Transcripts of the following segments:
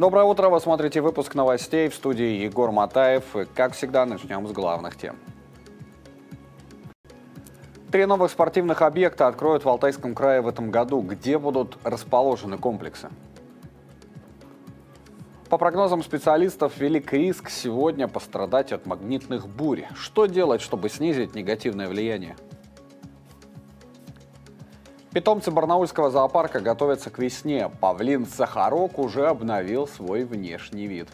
Доброе утро, вы смотрите выпуск новостей в студии Егор Матаев. И, как всегда, начнем с главных тем. Три новых спортивных объекта откроют в Алтайском крае в этом году. Где будут расположены комплексы? По прогнозам специалистов, велик риск сегодня пострадать от магнитных бурь. Что делать, чтобы снизить негативное влияние? Питомцы Барнаульского зоопарка готовятся к весне. Павлин Сахарок уже обновил свой внешний вид.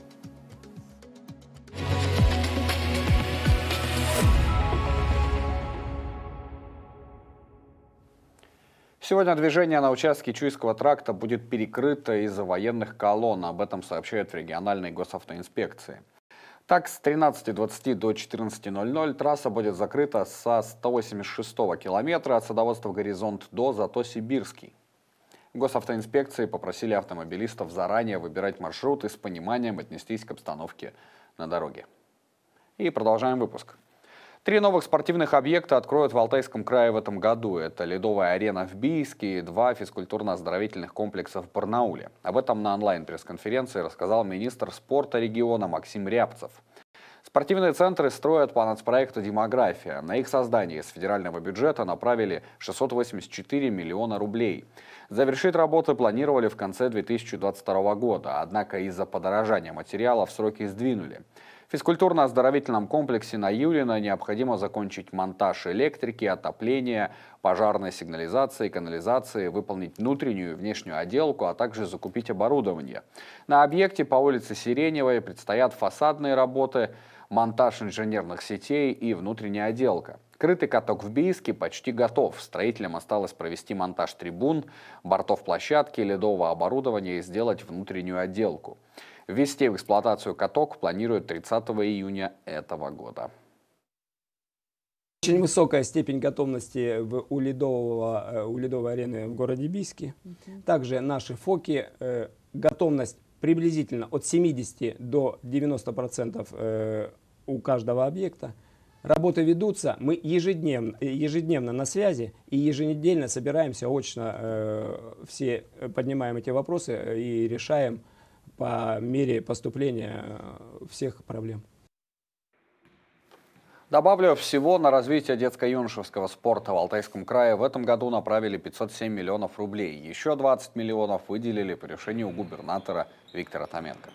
Сегодня движение на участке Чуйского тракта будет перекрыто из-за военных колонн. Об этом сообщают в региональной госавтоинспекции. Так, с 13.20 до 14.00 трасса будет закрыта со 186 километра от садоводства «Горизонт» до Зато-Сибирский. Госавтоинспекции попросили автомобилистов заранее выбирать маршрут и с пониманием отнестись к обстановке на дороге. И продолжаем выпуск. Три новых спортивных объекта откроют в Алтайском крае в этом году. Это ледовая арена в Бийске и два физкультурно-оздоровительных комплекса в Барнауле. Об этом на онлайн-пресс-конференции рассказал министр спорта региона Максим Рябцев. Спортивные центры строят по нацпроекту «Демография». На их создание из федерального бюджета направили 684 миллиона рублей. Завершить работы планировали в конце 2022 года, однако из-за подорожания материалов сроки сдвинули. В физкультурно-оздоровительном комплексе на Юлина необходимо закончить монтаж электрики, отопления, пожарной сигнализации, канализации, выполнить внутреннюю и внешнюю отделку, а также закупить оборудование. На объекте по улице Сиреневой предстоят фасадные работы, монтаж инженерных сетей и внутренняя отделка. Крытый каток в Бийске почти готов. Строителям осталось провести монтаж трибун, бортов площадки, ледового оборудования и сделать внутреннюю отделку. Ввести в эксплуатацию каток планируют 30 июня этого года. Очень высокая степень готовности в, у, ледового, э, у ледовой арены в городе Бийске. Также наши фоки, э, готовность приблизительно от 70 до 90% э, у каждого объекта. Работы ведутся, мы ежедневно, э, ежедневно на связи и еженедельно собираемся очно, э, все поднимаем эти вопросы э, и решаем по мере поступления э, всех проблем. Добавлю, всего на развитие детско-юношеского спорта в Алтайском крае в этом году направили 507 миллионов рублей. Еще 20 миллионов выделили по решению губернатора Виктора Томенко.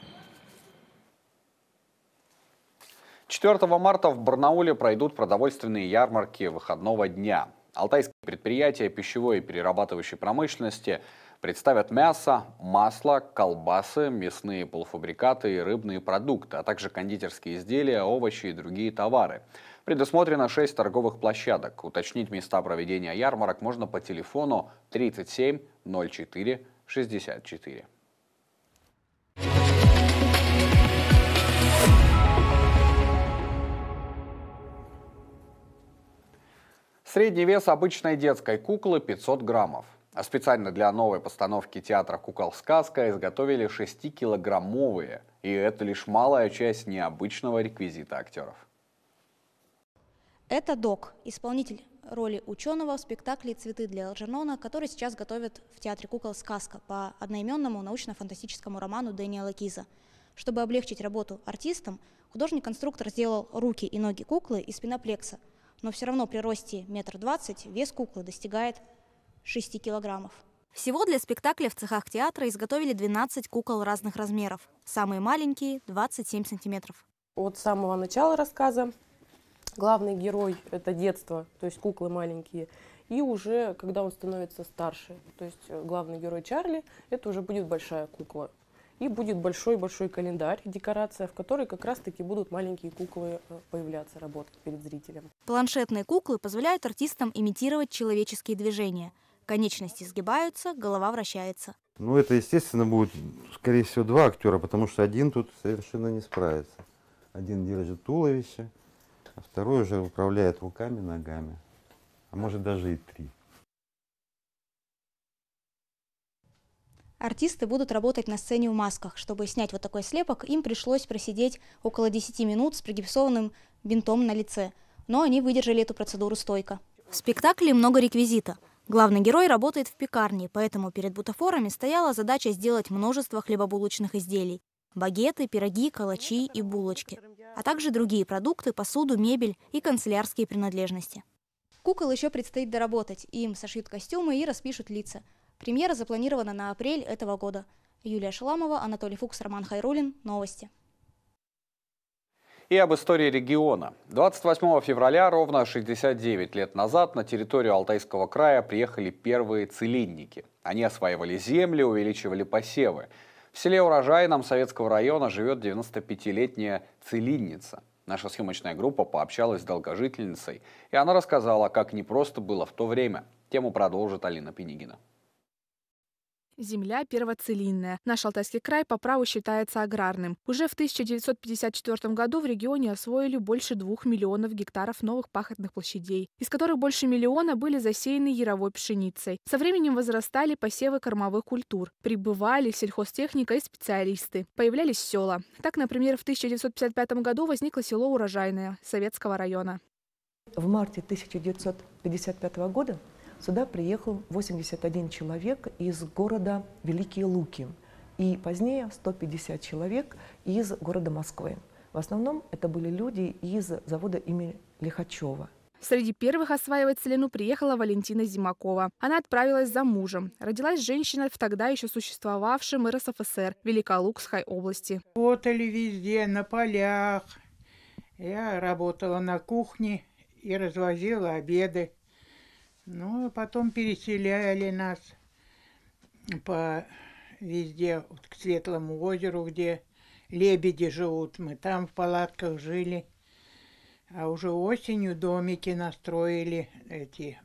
4 марта в Барнауле пройдут продовольственные ярмарки выходного дня. Алтайские предприятия пищевой и перерабатывающей промышленности – Представят мясо, масло, колбасы, мясные полуфабрикаты и рыбные продукты, а также кондитерские изделия, овощи и другие товары. Предусмотрено 6 торговых площадок. Уточнить места проведения ярмарок можно по телефону 370464. Средний вес обычной детской куклы 500 граммов. А специально для новой постановки театра «Кукол сказка» изготовили 6-килограммовые, и это лишь малая часть необычного реквизита актеров. Это Док, исполнитель роли ученого в спектакле «Цветы для Элджернона», который сейчас готовят в Театре кукол «Сказка» по одноименному научно-фантастическому роману Дэниела Киза. Чтобы облегчить работу артистам, художник-конструктор сделал руки и ноги куклы из пеноплекса, но все равно при росте метр двадцать вес куклы достигает 6 килограммов. Всего для спектакля в цехах театра изготовили 12 кукол разных размеров. Самые маленькие – 27 сантиметров. От самого начала рассказа главный герой – это детство, то есть куклы маленькие. И уже, когда он становится старше, то есть э, главный герой Чарли, это уже будет большая кукла. И будет большой-большой календарь, декорация, в которой как раз-таки будут маленькие куклы э, появляться, работать перед зрителем. Планшетные куклы позволяют артистам имитировать человеческие движения – Конечности сгибаются, голова вращается. Ну, это, естественно, будет, скорее всего, два актера, потому что один тут совершенно не справится. Один держит туловище, а второй уже управляет руками, ногами, а может даже и три. Артисты будут работать на сцене в масках. Чтобы снять вот такой слепок, им пришлось просидеть около 10 минут с пригипсованным бинтом на лице. Но они выдержали эту процедуру стойко. В спектакле много реквизита – Главный герой работает в пекарне, поэтому перед бутафорами стояла задача сделать множество хлебобулочных изделий. Багеты, пироги, калачи и булочки. А также другие продукты, посуду, мебель и канцелярские принадлежности. Кукол еще предстоит доработать. Им сошьют костюмы и распишут лица. Премьера запланирована на апрель этого года. Юлия Шаламова, Анатолий Фукс, Роман Хайрулин. Новости и об истории региона. 28 февраля ровно 69 лет назад на территорию Алтайского края приехали первые целинники. Они осваивали земли, увеличивали посевы. В селе Урожайном Советского района живет 95-летняя целинница. Наша съемочная группа пообщалась с долгожительницей, и она рассказала, как непросто было в то время. Тему продолжит Алина Пенигина земля первоцелинная. Наш Алтайский край по праву считается аграрным. Уже в 1954 году в регионе освоили больше двух миллионов гектаров новых пахотных площадей, из которых больше миллиона были засеяны яровой пшеницей. Со временем возрастали посевы кормовых культур. Прибывали сельхозтехника и специалисты. Появлялись села. Так, например, в 1955 году возникло село Урожайное Советского района. В марте 1955 года Сюда приехал 81 человек из города Великие Луки и позднее 150 человек из города Москвы. В основном это были люди из завода имени Лихачева. Среди первых осваивать Целину приехала Валентина Зимакова. Она отправилась за мужем. Родилась женщина в тогда еще существовавшем РСФСР Великолукской области. Работали везде, на полях. Я работала на кухне и развозила обеды. Ну, а потом переселяли нас по везде вот, к Светлому озеру, где лебеди живут. Мы там в палатках жили. А уже осенью домики настроили эти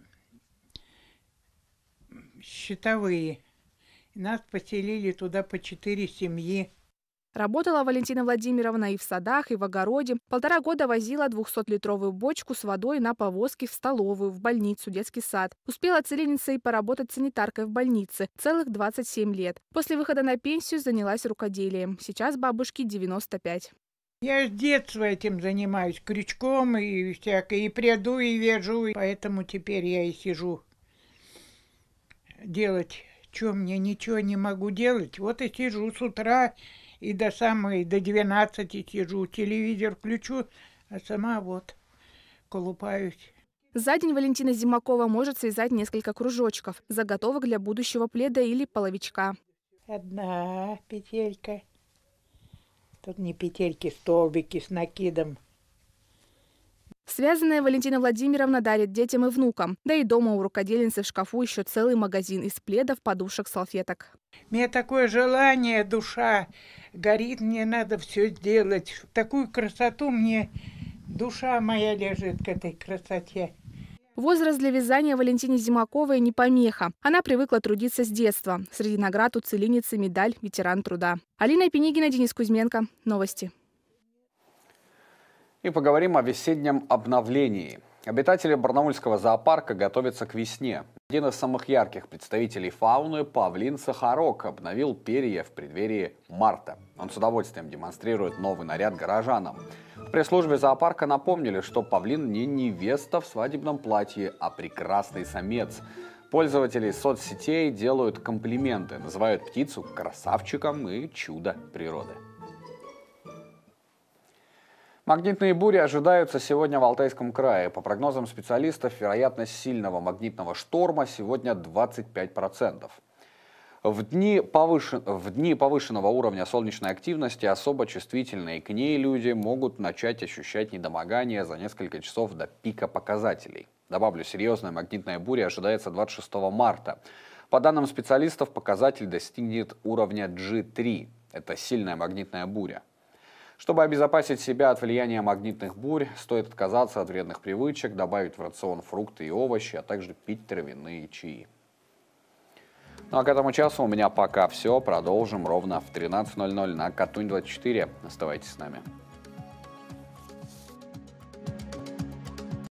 щитовые. нас поселили туда по четыре семьи. Работала Валентина Владимировна и в садах, и в огороде. Полтора года возила 200-литровую бочку с водой на повозке в столовую, в больницу, детский сад. Успела целительница и поработать санитаркой в больнице целых 27 лет. После выхода на пенсию занялась рукоделием. Сейчас бабушке 95. Я с детства этим занимаюсь, крючком и всякое, и пряду, и вяжу, и поэтому теперь я и сижу делать, что мне ничего не могу делать, вот и сижу с утра, и до самой, до 12 сижу, телевизор включу, а сама вот колупаюсь. За день Валентина Зимакова может связать несколько кружочков, заготовок для будущего пледа или половичка. Одна петелька. Тут не петельки, столбики с накидом. Связанная Валентина Владимировна дарит детям и внукам. Да и дома у рукодельницы в шкафу еще целый магазин из пледов, подушек, салфеток. Мне такое желание, душа горит, мне надо все сделать. Такую красоту мне душа моя лежит к этой красоте. Возраст для вязания Валентине Зимаковой не помеха. Она привыкла трудиться с детства. Среди наград у целиницы медаль «Ветеран труда». Алина Пенигина, Денис Кузьменко. Новости. И поговорим о весеннем обновлении. Обитатели Барнаульского зоопарка готовятся к весне. Один из самых ярких представителей фауны, павлин Сахарок, обновил перья в преддверии марта. Он с удовольствием демонстрирует новый наряд горожанам. В пресс-службе зоопарка напомнили, что павлин не невеста в свадебном платье, а прекрасный самец. Пользователи соцсетей делают комплименты, называют птицу красавчиком и чудо природы. Магнитные бури ожидаются сегодня в Алтайском крае. По прогнозам специалистов, вероятность сильного магнитного шторма сегодня 25%. В дни, повышен... в дни повышенного уровня солнечной активности особо чувствительные к ней люди могут начать ощущать недомогание за несколько часов до пика показателей. Добавлю, серьезная магнитная буря ожидается 26 марта. По данным специалистов, показатель достигнет уровня G3. Это сильная магнитная буря. Чтобы обезопасить себя от влияния магнитных бурь, стоит отказаться от вредных привычек, добавить в рацион фрукты и овощи, а также пить травяные чаи. Ну а к этому часу у меня пока все. Продолжим ровно в 13.00 на Катунь 24. Оставайтесь с нами.